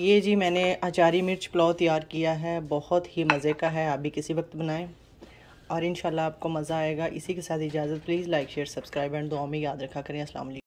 ये जी मैंने अचारी मिर्च पुलाव तैयार किया है बहुत ही मज़े का है आप भी किसी वक्त बनाएं और इन आपको मज़ा आएगा इसी के साथ इजाज़त please like share subscribe and दुआ में याद रखा करें असल